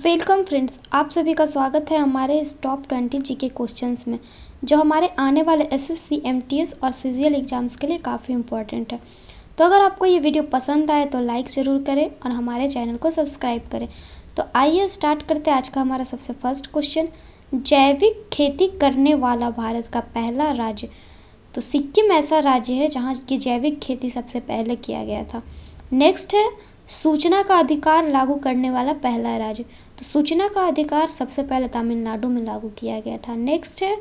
welcome friends आप सभी का स्वागत है हमारे इस टॉप ट्वेंटी जी के क्वेश्चन में जो हमारे आने वाले S S C M T S और सी जी एल एग्ज़ाम्स के लिए काफ़ी इंपॉर्टेंट है तो अगर आपको ये वीडियो पसंद आए तो लाइक ज़रूर करें और हमारे चैनल को सब्सक्राइब करें तो आइए स्टार्ट करते हैं आज का हमारा सबसे फर्स्ट क्वेश्चन जैविक खेती करने वाला भारत का पहला राज्य तो सिक्किम ऐसा राज्य है जहाँ की जैविक खेती सबसे पहले किया गया था नेक्स्ट है सूचना का अधिकार लागू करने वाला पहला राज्य तो सूचना का अधिकार सबसे पहले तमिलनाडु में लागू किया गया था नेक्स्ट है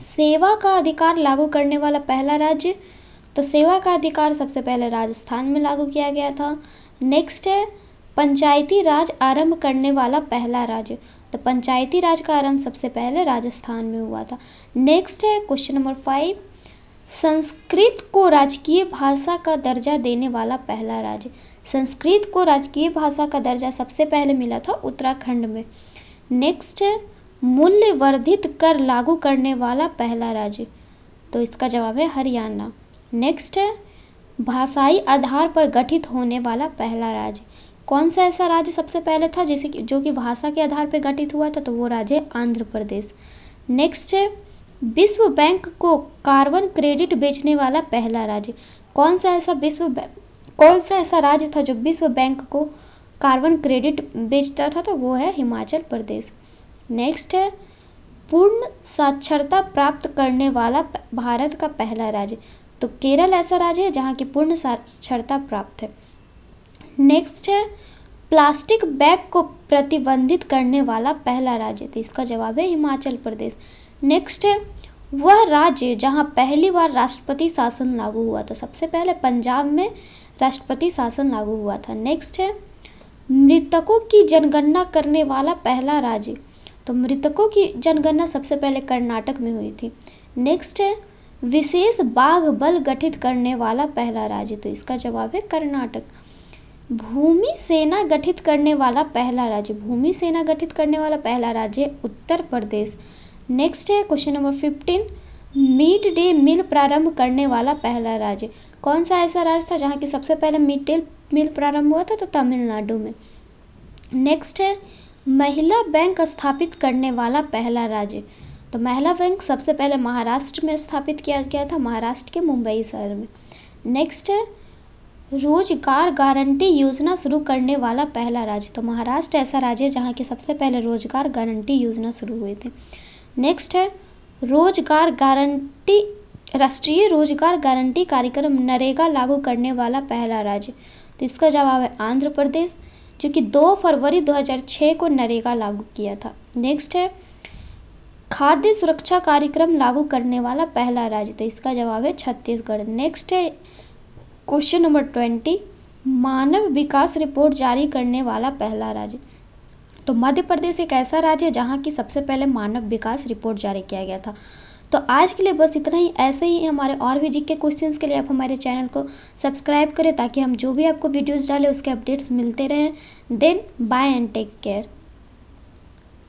सेवा का अधिकार लागू करने वाला पहला राज्य तो सेवा का अधिकार सबसे पहले राजस्थान में लागू किया गया था नेक्स्ट है पंचायती राज आरंभ करने वाला पहला राज्य तो पंचायती राज का आरंभ सबसे पहले राजस्थान में हुआ था नेक्स्ट है क्वेश्चन नंबर फाइव संस्कृत को राजकीय भाषा का दर्जा देने वाला पहला राज्य संस्कृत को राजकीय भाषा का दर्जा सबसे पहले मिला था उत्तराखंड में नेक्स्ट है मूल्य वर्धित कर लागू करने वाला पहला राज्य तो इसका जवाब है हरियाणा नेक्स्ट है भाषाई आधार पर गठित होने वाला पहला राज्य कौन सा ऐसा राज्य सबसे पहले था जिसे जो कि भाषा के आधार पर गठित हुआ था तो वो राज्य है आंध्र प्रदेश नेक्स्ट है विश्व बैंक को कार्बन क्रेडिट बेचने वाला पहला राज्य कौन सा ऐसा विश्व कौन सा ऐसा राज्य था जो विश्व बैंक को कार्बन क्रेडिट बेचता था तो वो है हिमाचल प्रदेश नेक्स्ट है पूर्ण साक्षरता प्राप्त करने वाला भारत का पहला राज्य तो केरल ऐसा राज्य है जहाँ की पूर्ण साक्षरता प्राप्त है नेक्स्ट है प्लास्टिक बैग को प्रतिबंधित करने वाला पहला राज्य तो इसका जवाब है हिमाचल प्रदेश नेक्स्ट है वह राज्य जहाँ पहली बार राष्ट्रपति शासन लागू हुआ तो सबसे पहले पंजाब में राष्ट्रपति शासन लागू हुआ था नेक्स्ट है मृतकों की जनगणना करने वाला पहला राज्य तो मृतकों की जनगणना सबसे पहले कर्नाटक में हुई थी नेक्स्ट है विशेष बाघ बल गठित करने वाला पहला राज्य तो इसका जवाब है कर्नाटक भूमि सेना गठित करने वाला पहला राज्य भूमि सेना गठित करने वाला पहला राज्य उत्तर प्रदेश नेक्स्ट है question number fifteen mid day meal प्रारंभ करने वाला पहला राज्य कौन सा ऐसा राज्य था जहाँ की सबसे पहले मिड डे मिल प्रारंभ हुआ था तो तमिलनाडु में नेक्स्ट है महिला बैंक स्थापित करने वाला पहला राज्य तो महिला बैंक सबसे पहले महाराष्ट्र में स्थापित किया गया था महाराष्ट्र के मुंबई शहर में नेक्स्ट है रोजगार गारंटी योजना शुरू करने वाला पहला राज्य तो महाराष्ट्र ऐसा राज्य है जहाँ की सबसे पहले रोजगार गारंटी योजना शुरू हुई थी नेक्स्ट है रोजगार गारंटी राष्ट्रीय रोजगार गारंटी कार्यक्रम नरेगा लागू करने वाला पहला राज्य तो इसका जवाब है आंध्र प्रदेश जो कि 2 फरवरी 2006 को नरेगा लागू किया था नेक्स्ट है खाद्य सुरक्षा कार्यक्रम लागू करने वाला पहला राज्य तो इसका जवाब है छत्तीसगढ़ नेक्स्ट है क्वेश्चन नंबर ट्वेंटी मानव विकास रिपोर्ट जारी करने वाला पहला राज्य तो मध्य प्रदेश एक ऐसा राज्य है जहाँ की सबसे पहले मानव विकास रिपोर्ट जारी किया गया था तो आज के लिए बस इतना ही ऐसे ही हमारे और भी जीके क्वेश्चंस के लिए आप हमारे चैनल को सब्सक्राइब करें ताकि हम जो भी आपको वीडियोस डालें उसके अपडेट्स मिलते रहें then bye and take care